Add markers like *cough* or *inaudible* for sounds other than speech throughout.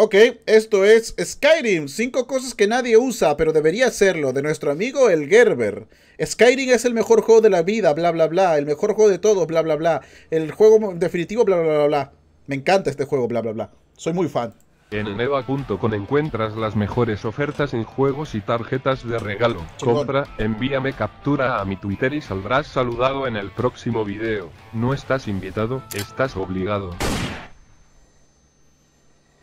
Ok, esto es Skyrim, cinco cosas que nadie usa, pero debería serlo. de nuestro amigo el Gerber. Skyrim es el mejor juego de la vida, bla bla bla, el mejor juego de todos, bla bla bla, el juego definitivo, bla bla bla bla. Me encanta este juego, bla bla bla. Soy muy fan. En neva.com encuentras las mejores ofertas en juegos y tarjetas de regalo. Compra, envíame captura a mi Twitter y saldrás saludado en el próximo video. No estás invitado, estás obligado.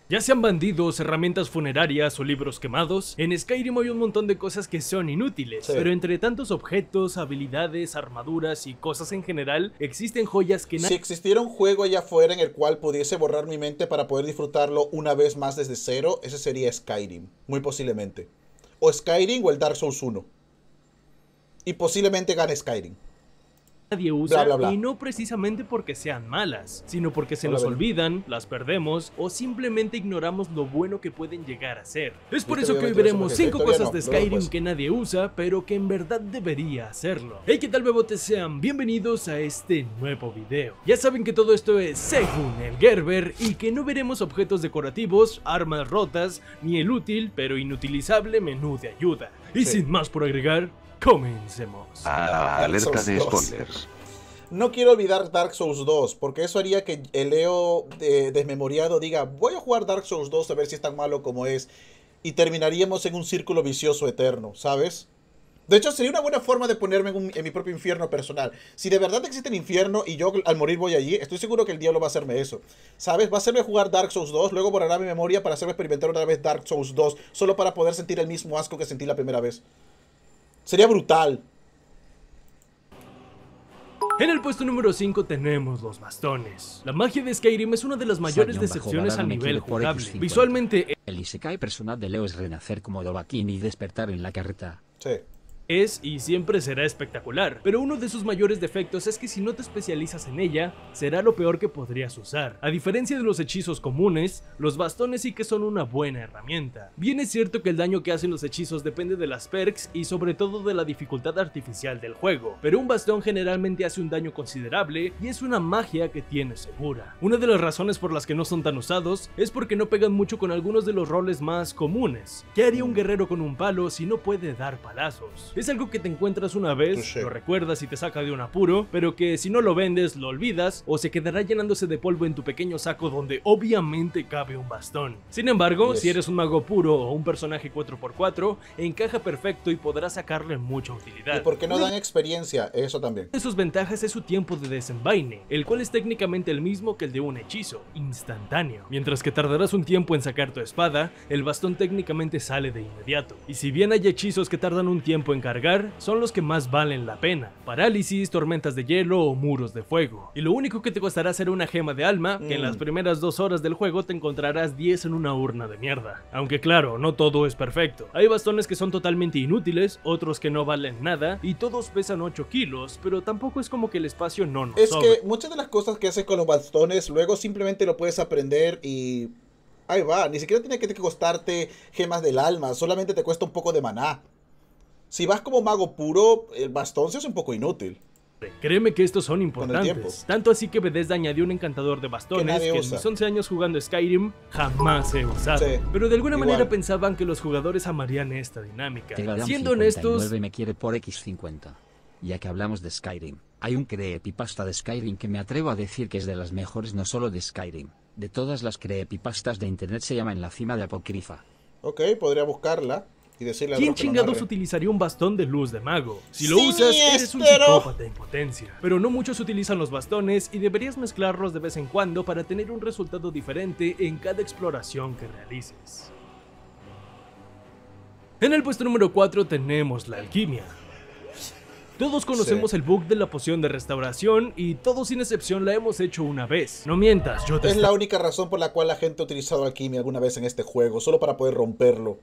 Ya sean bandidos, herramientas funerarias o libros quemados, en Skyrim hay un montón de cosas que son inútiles, pero entre tantos objetos, habilidades, armaduras y cosas en general, existen joyas que... Si existiera un juego allá afuera en el cual pudiese borrar mi mente para poder disfrutarlo una vez más desde cero, ese sería Skyrim, muy posiblemente. O Skyrim o el Dark Souls 1. Y posiblemente gane Skyrim nadie usa y no precisamente porque sean malas, sino porque se nos olvidan, las perdemos o simplemente ignoramos lo bueno que pueden llegar a ser. Es por eso que hoy veremos 5 cosas de pues. Skyrim que nadie usa, pero que en verdad debería hacerlo. Hey, que tal bebotes? Sean bienvenidos a este nuevo video. Ya saben que todo esto es según el Gerber y que no veremos objetos decorativos, armas rotas, ni el útil pero inutilizable menú de ayuda. Y sin más por agregar, comencemos. Ah, alerta de spoilers. No quiero olvidar Dark Souls 2, porque eso haría que el Leo eh, desmemoriado diga, voy a jugar Dark Souls 2 a ver si es tan malo como es. Y terminaríamos en un círculo vicioso eterno, ¿sabes? De hecho, sería una buena forma de ponerme en, en mi propio infierno personal. Si de verdad existe el infierno y yo al morir voy allí, estoy seguro que el diablo va a hacerme eso. ¿Sabes? Va a hacerme jugar Dark Souls 2, luego borrará mi memoria para hacerme experimentar otra vez Dark Souls 2, solo para poder sentir el mismo asco que sentí la primera vez. Sería brutal. En el puesto número 5 tenemos los bastones. La magia de Skyrim es una de las mayores decepciones Al nivel jugable. Visualmente... Eh, el Isekai personal de Leo es renacer como Dovahkiin y despertar en la carreta. Sí. Es y siempre será espectacular, pero uno de sus mayores defectos es que si no te especializas en ella, será lo peor que podrías usar. A diferencia de los hechizos comunes, los bastones sí que son una buena herramienta. Bien es cierto que el daño que hacen los hechizos depende de las perks y sobre todo de la dificultad artificial del juego, pero un bastón generalmente hace un daño considerable y es una magia que tiene segura. Una de las razones por las que no son tan usados es porque no pegan mucho con algunos de los roles más comunes. ¿Qué haría un guerrero con un palo si no puede dar palazos? Es algo que te encuentras una vez, lo recuerdas y te saca de un apuro, pero que si no lo vendes, lo olvidas o se quedará llenándose de polvo en tu pequeño saco donde obviamente cabe un bastón. Sin embargo, si eres un mago puro o un personaje 4x4, encaja perfecto y podrás sacarle mucha utilidad. ¿Y no dan experiencia? Eso también. de sus ventajas es su tiempo de desenvaine, el cual es técnicamente el mismo que el de un hechizo, instantáneo. Mientras que tardarás un tiempo en sacar tu espada, el bastón técnicamente sale de inmediato. Y si bien hay hechizos que tardan un tiempo en Cargar son los que más valen la pena. Parálisis, tormentas de hielo o muros de fuego. Y lo único que te costará ser una gema de alma, que en las mm. primeras dos horas del juego te encontrarás 10 en una urna de mierda. Aunque claro, no todo es perfecto. Hay bastones que son totalmente inútiles, otros que no valen nada, y todos pesan 8 kilos, pero tampoco es como que el espacio no nos Es que muchas de las cosas que haces con los bastones, luego simplemente lo puedes aprender y ahí va, ni siquiera tiene que costarte gemas del alma, solamente te cuesta un poco de maná. Si vas como mago puro, el bastón se es un poco inútil. Créeme que estos son importantes. Tanto así que Bethesda añadió un encantador de bastones que, en mis 11 años jugando Skyrim jamás he usado. Pero de alguna manera pensaban que los jugadores amarían esta dinámica. Telegram Siendo honestos, me quiere por X50. Ya que hablamos de Skyrim, hay un creepypasta de Skyrim que me atrevo a decir que es de las mejores no solo de Skyrim, de todas las creepypastas de internet se llama en la cima de apocrifa. Ok, podría buscarla. ¿Quién chingados utilizaría un bastón de luz de mago? Si lo usas, eres un psicópata de impotencia Pero no muchos utilizan los bastones y deberías mezclarlos de vez en cuando para tener un resultado diferente en cada exploración que realices. En el puesto número 4 tenemos la alquimia. Todos conocemos el bug de la poción de restauración y todos sin excepción la hemos hecho una vez. No mientas, yo te... Es la única razón por la cual la gente ha utilizado alquimia alguna vez en este juego, solo para poder romperlo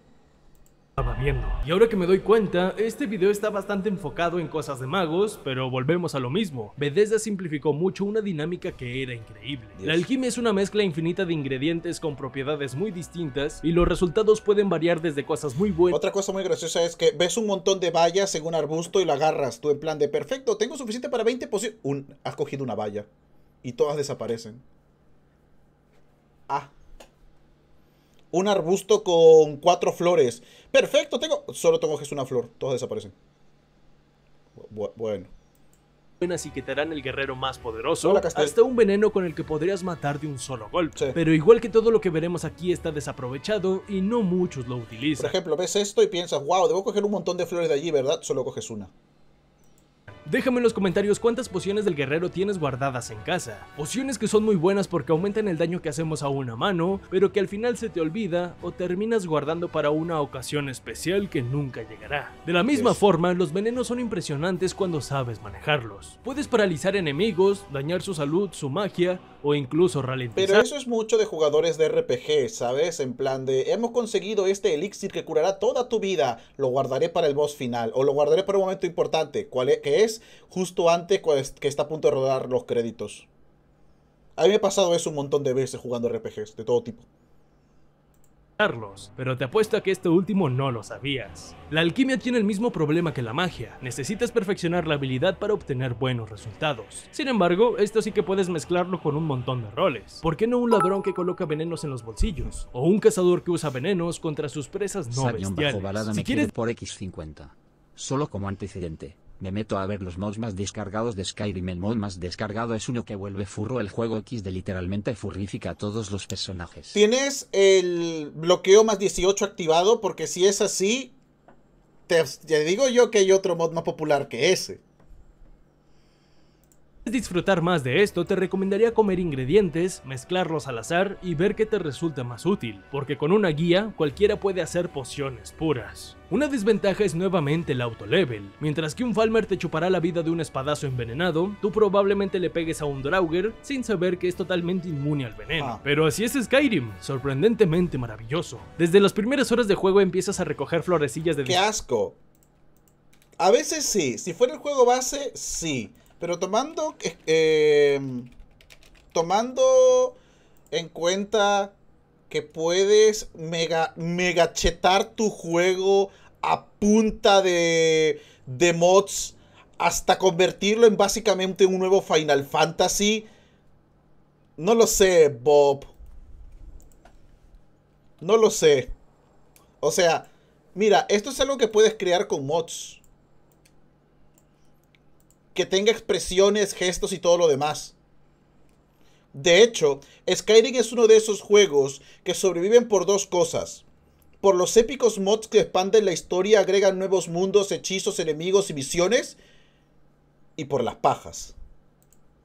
estaba viendo. Y ahora que me doy cuenta, este video está bastante enfocado en cosas de magos, pero volvemos a lo mismo. Bethesda simplificó mucho una dinámica que era increíble. La alquimia es una mezcla infinita de ingredientes con propiedades muy distintas y los resultados pueden variar desde cosas muy buenas. Otra cosa muy graciosa es que ves un montón de vallas en un arbusto y la agarras tú en plan de perfecto, tengo suficiente para 20 Un... Has cogido una valla y todas desaparecen. Ah un arbusto con cuatro flores. Perfecto, tengo. Solo tengo que una flor, todas desaparecen. bueno. así que te harán el guerrero más poderoso. hasta un veneno con el que podrías matar de un solo golpe. Pero igual que todo lo que veremos aquí está desaprovechado y no muchos lo utilizan. Por ejemplo, ves esto y piensas, wow, debo coger un montón de flores de allí, ¿verdad? Solo coges una. Déjame en los comentarios cuántas pociones del guerrero tienes guardadas en casa. Pociones que son muy buenas porque aumentan el daño que hacemos a una mano, pero que al final se te olvida o terminas guardando para una ocasión especial que nunca llegará. De la misma forma, los venenos son impresionantes cuando sabes manejarlos. Puedes paralizar enemigos, dañar su salud, su magia, o incluso ralentizar. Pero eso es mucho de jugadores de RPG, ¿sabes? En plan de, hemos conseguido este elixir que curará toda tu vida, lo guardaré para el boss final, o lo guardaré para un momento importante, ¿Cuál es, que es justo antes que está a punto de rodar los créditos. A mí me ha pasado eso un montón de veces jugando RPGs, de todo tipo pero te apuesto a que este último no lo sabías. La alquimia tiene el mismo problema que la magia, necesitas perfeccionar la habilidad para obtener buenos resultados. Sin embargo, esto sí que puedes mezclarlo con un montón de roles. ¿Por qué no un ladrón que coloca venenos en los bolsillos? O un cazador que usa venenos contra sus presas no bestiales. si quieres... por X50, solo como antecedente. Me meto a ver los mods más descargados de Skyrim. El mod más descargado es uno que vuelve furro el juego X de literalmente furrifica a todos los personajes. Tienes el bloqueo más 18 activado porque si es así, te, te digo yo que hay otro mod más popular que ese disfrutar más de esto, te recomendaría comer ingredientes, mezclarlos al azar y ver qué te resulta más útil, porque con una guía cualquiera puede hacer pociones puras. Una desventaja es nuevamente el auto-level. Mientras que un Falmer te chupará la vida de un espadazo envenenado, tú probablemente le pegues a un Draugr sin saber que es totalmente inmune al veneno. Ah. Pero así es Skyrim, sorprendentemente maravilloso. Desde las primeras horas de juego empiezas a recoger florecillas de... ¡Qué asco! A veces sí, si fuera el juego base, sí. Pero tomando, em, tomando en cuenta que puedes mega, mega chetar tu juego a punta de, de mods hasta convertirlo en básicamente un nuevo Final Fantasy. No lo sé, Bob. No lo sé. O sea, mira, esto es algo que puedes crear con mods que tenga expresiones, gestos y todo lo demás. De hecho, Skyrim es uno de esos juegos que sobreviven por dos cosas. Por los épicos mods que expanden la historia, agregan nuevos mundos, hechizos, enemigos y misiones. Y por las pajas.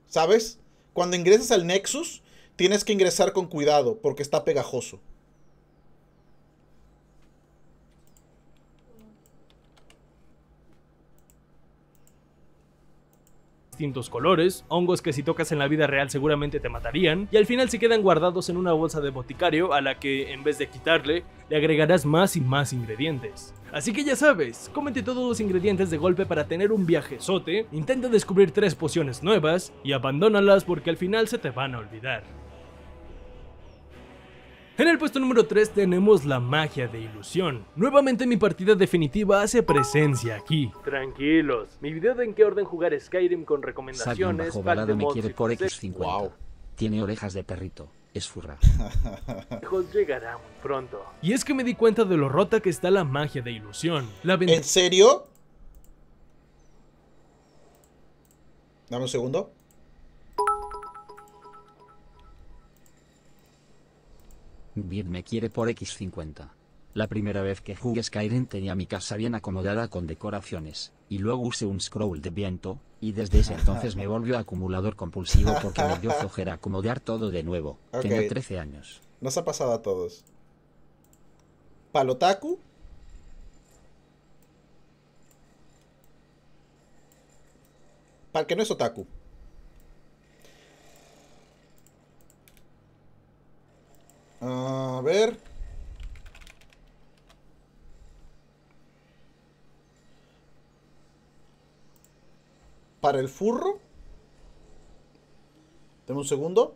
¿Sabes? Cuando ingresas al Nexus, tienes que ingresar con cuidado porque está pegajoso. distintos colores, hongos que si tocas en la vida real seguramente te matarían, y al final se quedan guardados en una bolsa de boticario a la que, en vez de quitarle, le agregarás más y más ingredientes. Así que ya sabes, cómete todos los ingredientes de golpe para tener un sote, intenta descubrir tres pociones nuevas y abandónalas porque al final se te van a olvidar. En el puesto número 3 tenemos la magia de ilusión. Nuevamente mi partida definitiva hace presencia aquí. Tranquilos, mi video de en qué orden jugar Skyrim con recomendaciones. me quiere Wow. Tiene orejas de perrito. Es furra. *laughs* llegará pronto. Y es que me di cuenta de lo rota que está la magia de ilusión. La ¿En serio? Dame un segundo. me quiere por X50. La primera vez que jugué Skyrim tenía mi casa bien acomodada con decoraciones, y luego usé un scroll de viento, y desde ese entonces me volvió acumulador compulsivo porque me dio a acomodar todo de nuevo. Tengo 13 años. Nos ha pasado a todos. Palotaku. Para que no es otaku. A ver. Para el furro. Tengo un segundo.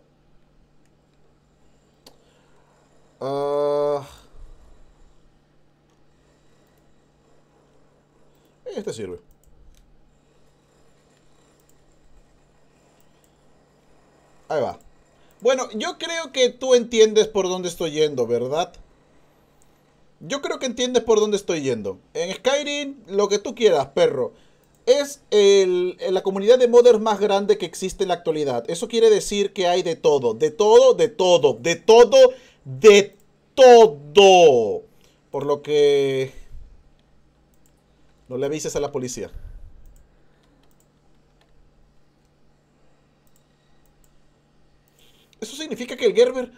yo creo que tú entiendes por dónde estoy yendo, ¿verdad? Yo creo que entiendes por dónde estoy yendo. En Skyrim, lo que tú quieras, perro. Es la comunidad de modders más grande que existe en la actualidad. Eso quiere decir que hay de todo, de todo, de todo, de todo, de todo. Por lo que... No le avises a la policía. Eso significa que el Gerber.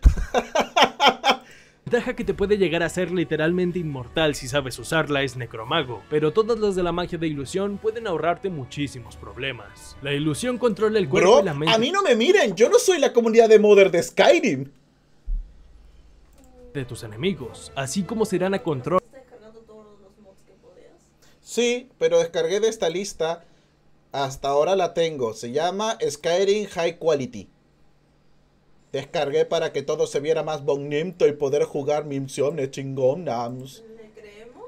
deja que te puede llegar a ser literalmente inmortal si sabes usarla es necromago, pero todas las de la magia de ilusión pueden ahorrarte muchísimos problemas. La ilusión controla el cuerpo y la mente. A mí no me miren, yo no soy la comunidad de modder de Skyrim. De tus enemigos, así como serán a control. Sí, pero descargué de esta lista. Hasta ahora la tengo. Se llama Skyrim High Quality. Descargué para que todo se viera más bonito y poder jugar misiones chingonas. ¿Le creemos?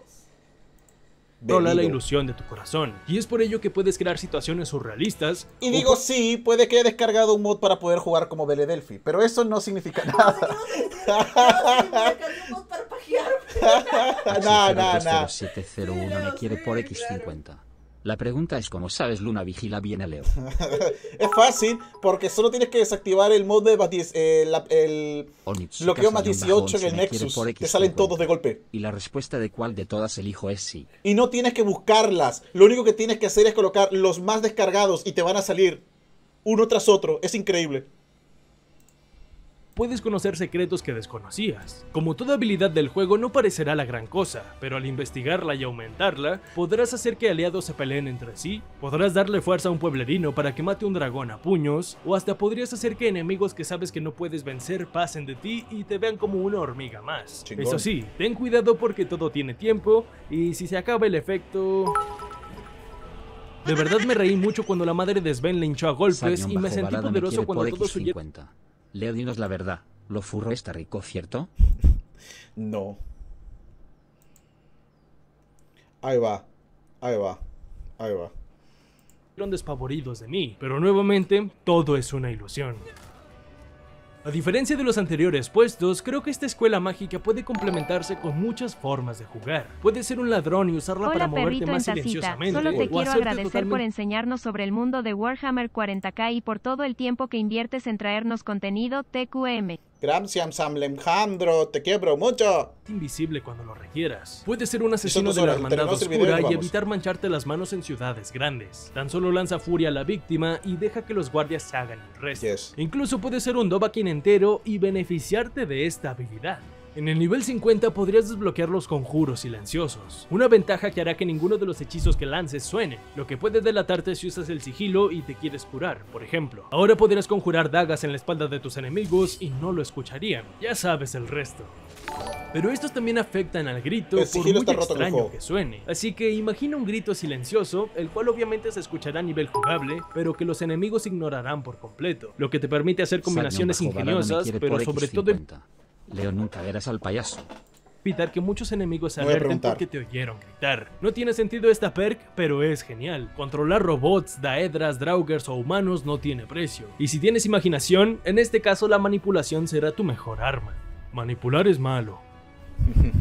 Rola la ilusión de tu corazón, y es por ello que puedes crear situaciones surrealistas. Y digo, sí, puede que haya descargado un mod para poder jugar como Beledelphi, pero eso no significa nada. No, no, no. 701 me quiere por X50. La pregunta es cómo sabes Luna vigila bien a Leo. *laughs* es fácil, porque solo tienes que desactivar el mod de eh, el bloqueo más 18 en el Nexus. Te salen todos de golpe. Y la respuesta de cuál de todas elijo es sí. Y no tienes que buscarlas. Lo único que tienes que hacer es colocar los más descargados y te van a salir uno tras otro. Es increíble puedes conocer secretos que desconocías. Como toda habilidad del juego no parecerá la gran cosa, pero al investigarla y aumentarla, podrás hacer que aliados se peleen entre sí, podrás darle fuerza a un pueblerino para que mate un dragón a puños, o hasta podrías hacer que enemigos que sabes que no puedes vencer pasen de ti y te vean como una hormiga más. Eso sí, ten cuidado porque todo tiene tiempo, y si se acaba el efecto... De verdad me reí mucho cuando la madre de Sven le hinchó a golpes y me sentí poderoso cuando todos huyeron. Leo, dinos la verdad. Lo furro está rico, ¿cierto? *laughs* no. Ahí va. Ahí va. Ahí va. Fueron despavoridos de mí, pero nuevamente todo es una ilusión. A diferencia de los anteriores puestos, creo que esta escuela mágica puede complementarse con muchas formas de jugar. Puede ser un ladrón y usarla para moverte más silenciosamente. Solo te quiero agradecer por enseñarnos sobre el mundo de Warhammer 40k y por todo el tiempo que inviertes en traernos contenido TQM te quiebro mucho. Invisible cuando lo requieras. Puede ser un asesino de la hermandad oscura y, evitar mancharte las manos en ciudades grandes. Tan solo lanza furia a la víctima y deja que los guardias se hagan el resto. Incluso puedes ser un Dovahkiin entero y beneficiarte de esta habilidad. En el nivel 50 podrías desbloquear los conjuros silenciosos, una ventaja que hará que ninguno de los hechizos que lances suene, lo que puede delatarte si usas el sigilo y te quieres curar, por ejemplo. Ahora podrías conjurar dagas en la espalda de tus enemigos y no lo escucharían, ya sabes el resto pero estos también afectan al grito por muy extraño que suene. Así que imagina un grito silencioso, el cual obviamente se escuchará a nivel jugable, pero que los enemigos ignorarán por completo, lo que te permite hacer combinaciones ingeniosas, pero sobre todo... Leo, nunca verás al payaso. Pitar que muchos enemigos se alerten porque te oyeron gritar. No tiene sentido esta perk, pero es genial. Controlar robots, daedras, draugers o humanos no tiene precio. Y si tienes imaginación, en este caso la manipulación será tu mejor arma. Manipular es malo. *laughs*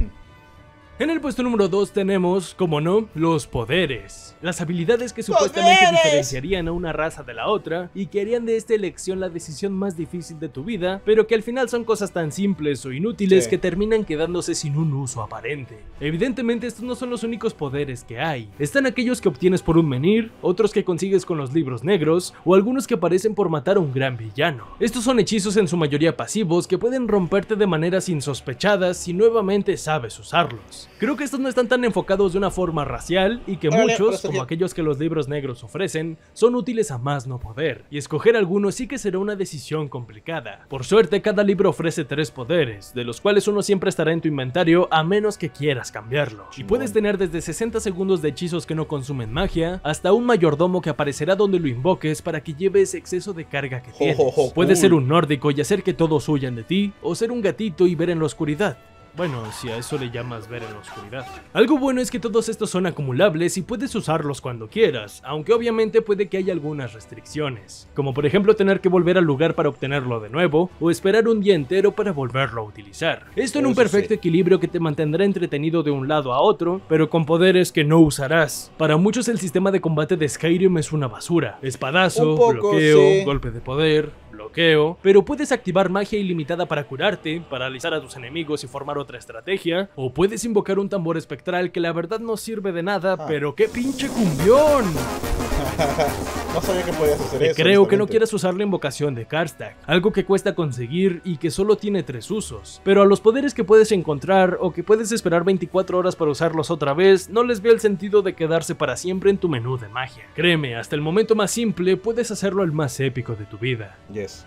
En el puesto número 2 tenemos, como no, los poderes. Las habilidades que supuestamente diferenciarían a una raza de la otra y que harían de esta elección la decisión más difícil de tu vida, pero que al final son cosas tan simples o inútiles que terminan quedándose sin un uso aparente. Evidentemente estos no son los únicos poderes que hay. Están aquellos que obtienes por un menir, otros que consigues con los libros negros o algunos que aparecen por matar a un gran villano. Estos son hechizos en su mayoría pasivos que pueden romperte de maneras insospechadas si nuevamente sabes usarlos. Creo que estos no están tan enfocados de una forma racial y que muchos, como aquellos que los libros negros ofrecen, son útiles a más no poder, y escoger algunos sí que será una decisión complicada. Por suerte, cada libro ofrece tres poderes, de los cuales uno siempre estará en tu inventario a menos que quieras cambiarlo. Y puedes tener desde 60 segundos de hechizos que no consumen magia, hasta un mayordomo que aparecerá donde lo invoques para que lleves exceso de carga que tienes. Puede ser un nórdico y hacer que todos huyan de ti, o ser un gatito y ver en la oscuridad. Bueno, si a eso le llamas ver en la oscuridad. Algo bueno es que todos estos son acumulables y puedes usarlos cuando quieras, aunque obviamente puede que haya algunas restricciones, como por ejemplo tener que volver al lugar para obtenerlo de nuevo o esperar un día entero para volverlo a utilizar. Esto en un perfecto equilibrio que te mantendrá entretenido de un lado a otro, pero con poderes que no usarás. Para muchos el sistema de combate de Skyrim es una basura. Espadazo, bloqueo, golpe de poder, bloqueo, pero puedes activar magia ilimitada para curarte, paralizar a tus enemigos y formar otra estrategia, o puedes invocar un tambor espectral que la verdad no sirve de nada, ah. pero qué pinche cumbión. *laughs* no que hacer eso. Creo que no quieres usar la invocación de Karstak, algo que cuesta conseguir y que solo tiene tres usos. Pero a los poderes que puedes encontrar o que puedes esperar 24 horas para usarlos otra vez, no les veo el sentido de quedarse para siempre en tu menú de magia. Créeme, hasta el momento más simple puedes hacerlo el más épico de tu vida. Yes.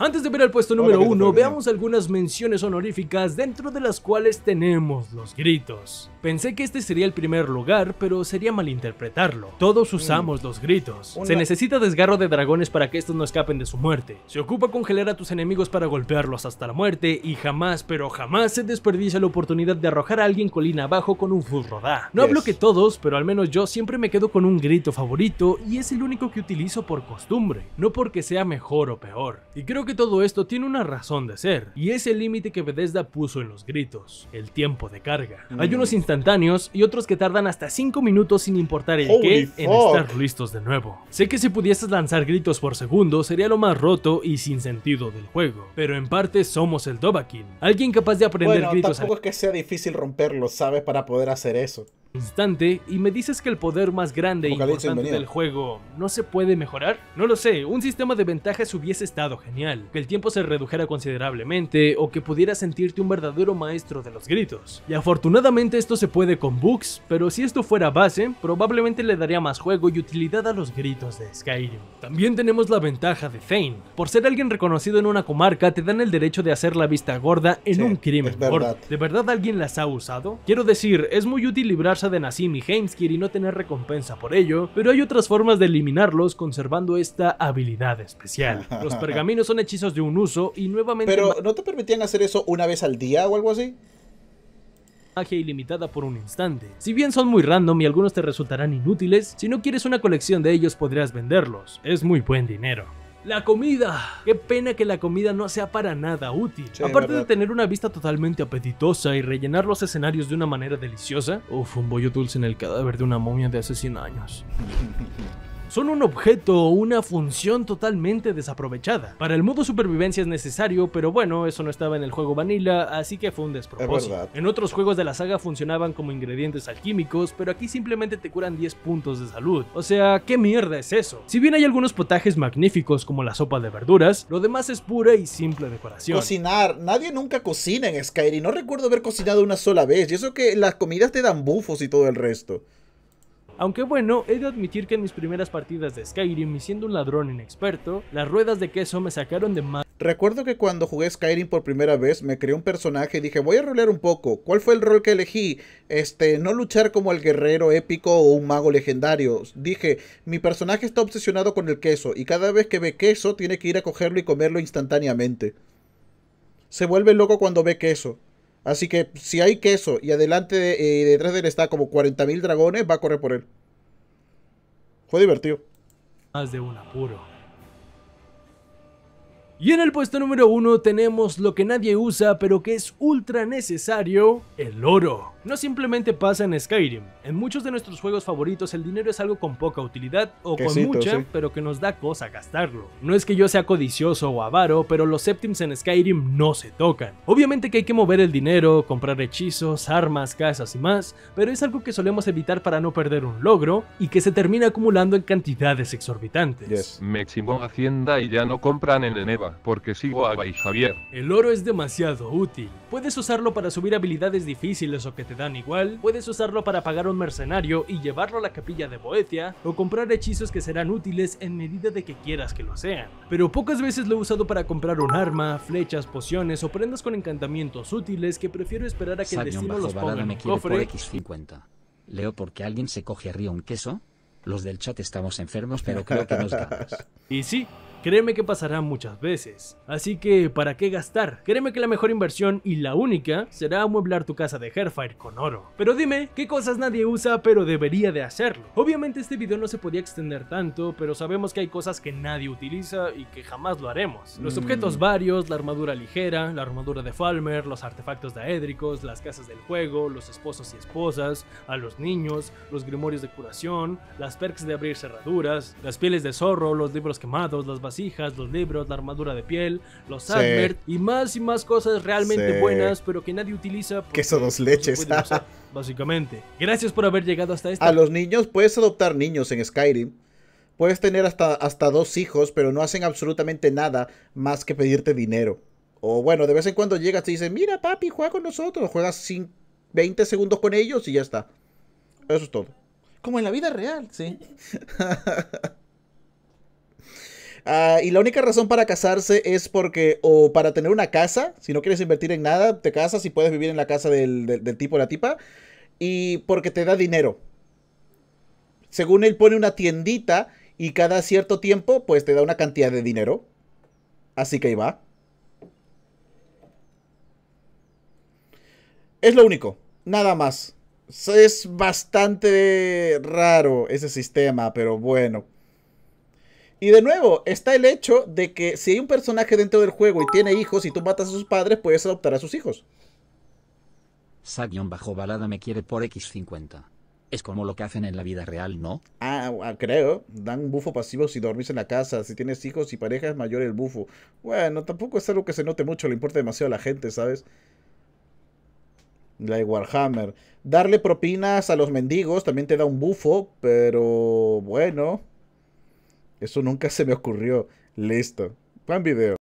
Antes de ver el puesto número 1, veamos algunas menciones honoríficas dentro de las cuales tenemos los gritos. Pensé que este sería el primer lugar, pero sería malinterpretarlo. Todos mm. usamos los gritos. Se necesita desgarro de dragones para que estos no escapen de su muerte. Se ocupa congelar a tus enemigos para golpearlos hasta la muerte y jamás, pero jamás se desperdicia la oportunidad de arrojar a alguien colina abajo con un full rodá. Ah, no hablo que todos, pero al menos yo siempre me quedo con un grito favorito y es el único que utilizo por costumbre, no porque sea mejor o peor. Y creo que todo esto tiene una razón de ser, y es el límite que Bethesda puso en los gritos, el tiempo de carga. Mm. Hay unos instantáneos y otros que tardan hasta 5 minutos sin importar el que en estar listos de nuevo. Sé que si pudieses lanzar gritos por segundo sería lo más roto y sin sentido del juego, pero en parte somos el Dobakin, alguien capaz de aprender bueno, gritos. Tampoco es que sea difícil romperlo, ¿sabes? Para poder hacer eso instante y me dices que el poder más grande e importante del juego no se puede mejorar? No lo sé, un sistema de ventajas hubiese estado genial, que el tiempo se redujera considerablemente o que pudiera sentirte un verdadero maestro de los gritos. Y afortunadamente esto se puede con bugs, pero si esto fuera base, probablemente le daría más juego y utilidad a los gritos de Skyrim. También tenemos la ventaja de Thane Por ser alguien reconocido en una comarca, te dan el derecho de hacer la vista gorda en un crimen. ¿De verdad alguien las ha usado? Quiero decir, es muy útil librar de Nassim y Heimskir y no tener recompensa por ello, pero hay otras formas de eliminarlos conservando esta habilidad especial. *laughs* Los pergaminos son hechizos de un uso y nuevamente... Pero ¿no te permitían hacer eso una vez al día o algo así? magia ilimitada por un instante. Si bien son muy random y algunos te resultarán inútiles, si no quieres una colección de ellos podrías venderlos. Es muy buen dinero. La comida. Qué pena que la comida no sea para nada útil. Aparte de tener una vista totalmente apetitosa y rellenar los escenarios de una manera deliciosa, Uf, un bollo dulce en el cadáver de una momia de hace 100 años. *laughs* son un objeto o una función totalmente desaprovechada. Para el modo supervivencia es necesario, pero bueno, eso no estaba en el juego vanilla, así que fue un despropósito. En otros juegos de la saga funcionaban como ingredientes alquímicos, pero aquí simplemente te curan 10 puntos de salud. O sea, ¿qué mierda es eso? Si bien hay algunos potajes magníficos como la sopa de verduras, lo demás es pura y simple decoración. Cocinar, nadie nunca cocina en Skyrim, no recuerdo haber cocinado una sola vez, y eso que las comidas te dan bufos y todo el resto. Aunque bueno, he de admitir que en mis primeras partidas de Skyrim y siendo un ladrón inexperto, las ruedas de queso me sacaron de más. Recuerdo que cuando jugué Skyrim por primera vez me creé un personaje y dije voy a rolear un poco. ¿Cuál fue el rol que elegí? Este, no luchar como el guerrero épico o un mago legendario. Dije, mi personaje está obsesionado con el queso y cada vez que ve queso tiene que ir a cogerlo y comerlo instantáneamente. Se vuelve loco cuando ve queso. Así que si hay queso y adelante de, eh, detrás de él está como 40.000 dragones, va a correr por él. Fue divertido. Más de un apuro. Y en el puesto número 1 tenemos lo que nadie usa pero que es ultra necesario, el oro. No simplemente pasa en Skyrim, en muchos de nuestros juegos favoritos el dinero es algo con poca utilidad o con mucha, pero que nos da cosa gastarlo. No es que yo sea codicioso o avaro, pero los septims en Skyrim no se tocan. Obviamente que hay que mover el dinero, comprar hechizos, armas, casas y más, pero es algo que solemos evitar para no perder un logro y que se termina acumulando en cantidades exorbitantes. Yes. Me Hacienda y ya no compran en Eneva porque sigo a Javier. El oro es demasiado útil. Puedes usarlo para subir habilidades difíciles o que te dan igual, puedes usarlo para pagar un mercenario y llevarlo a la capilla de Boetia, o comprar hechizos que serán útiles en medida de que quieras que lo sean. Pero pocas veces lo he usado para comprar un arma, flechas, pociones o prendas con encantamientos útiles que prefiero esperar a que el destino los ponga en Leo porque alguien se coge arriba un queso, los del chat estamos enfermos, pero creo que nos ganas. *laughs* Y sí, Créeme que pasará muchas veces. Así que, ¿para qué gastar? Créeme que la mejor inversión y la única será amueblar tu casa de Hairfire con oro. Pero dime, ¿qué cosas nadie usa pero debería de hacerlo? Obviamente este video no se podía extender tanto, pero sabemos que hay cosas que nadie utiliza y que jamás lo haremos. Los mm. objetos varios, la armadura ligera, la armadura de Falmer, los artefactos daédricos, las casas del juego, los esposos y esposas, a los niños, los grimorios de curación, las perks de abrir cerraduras, las pieles de zorro, los libros quemados, las hijas, los libros, la armadura de piel, los sí. y más y más cosas realmente buenas, pero que nadie utiliza. Queso dos leches. *laughs* básicamente. Gracias por haber llegado hasta esta. A los niños, puedes adoptar niños en Skyrim. Puedes tener hasta, hasta dos hijos, pero no hacen absolutamente nada más que pedirte dinero. O bueno, de vez en cuando llegas y dicen, mira papi, juega con nosotros. Juegas 20 segundos con ellos y ya está. Eso es todo. Como en la vida real, sí. *laughs* Ah, y la única razón para casarse es porque, o para tener una casa, si no quieres invertir en nada, te casas y puedes vivir en la casa del, del tipo o la tipa, y porque te da dinero. Según él pone una tiendita y cada cierto tiempo, pues te da una cantidad de dinero. Así que ahí va. Es lo único, nada más. Es bastante raro ese sistema, pero bueno. Y de nuevo, está el hecho de que si hay un personaje dentro del juego y tiene hijos y tú matas a sus padres, puedes adoptar a sus hijos. Sagion bajo balada me quiere por X50. Es como lo que hacen en la vida real, ¿no? Ah, creo. Dan un bufo pasivo si dormís en la casa. Si tienes hijos y parejas, mayor el bufo. Bueno, tampoco es algo que se note mucho. Le importa demasiado a la gente, ¿sabes? La Warhammer. Darle propinas a los mendigos también te da un bufo, pero bueno. Eso nunca se me ocurrió. Listo. Buen video.